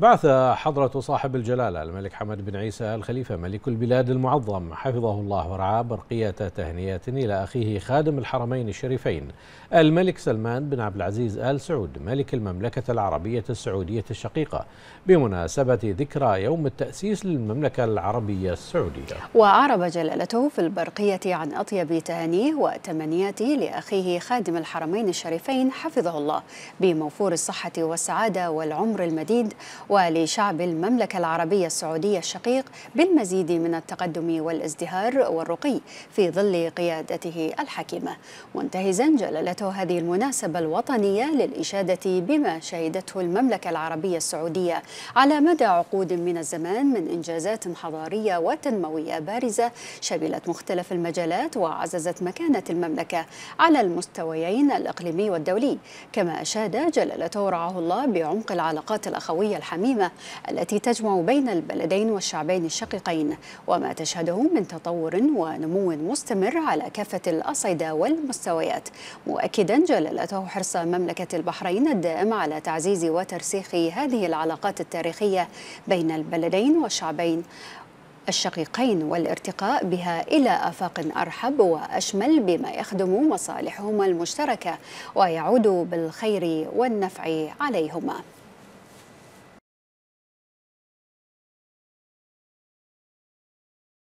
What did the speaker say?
بعث حضرة صاحب الجلالة الملك حمد بن عيسى الخليفة ملك البلاد المعظم حفظه الله ورعاه برقية تهنئة إلى أخيه خادم الحرمين الشريفين الملك سلمان بن عبد العزيز آل سعود ملك المملكة العربية السعودية الشقيقة بمناسبة ذكرى يوم التأسيس للمملكة العربية السعودية وأعرب جلالته في البرقية عن أطيب تهانيه وتمنياته لأخيه خادم الحرمين الشريفين حفظه الله بموفور الصحة والسعادة والعمر المديد ولشعب المملكة العربية السعودية الشقيق بالمزيد من التقدم والازدهار والرقي في ظل قيادته الحكيمة منتهزا جلالته هذه المناسبة الوطنية للإشادة بما شهدته المملكة العربية السعودية على مدى عقود من الزمان من إنجازات حضارية وتنموية بارزة شملت مختلف المجالات وعززت مكانة المملكة على المستويين الإقليمي والدولي كما أشاد جلالته رعاه الله بعمق العلاقات الأخوية الحميدة الحميمة التي تجمع بين البلدين والشعبين الشقيقين وما تشهده من تطور ونمو مستمر على كافة الأصعدة والمستويات مؤكدا جلالته حرص مملكة البحرين الدائم على تعزيز وترسيخ هذه العلاقات التاريخية بين البلدين والشعبين الشقيقين والارتقاء بها إلى آفاق أرحب وأشمل بما يخدم مصالحهما المشتركة ويعود بالخير والنفع عليهما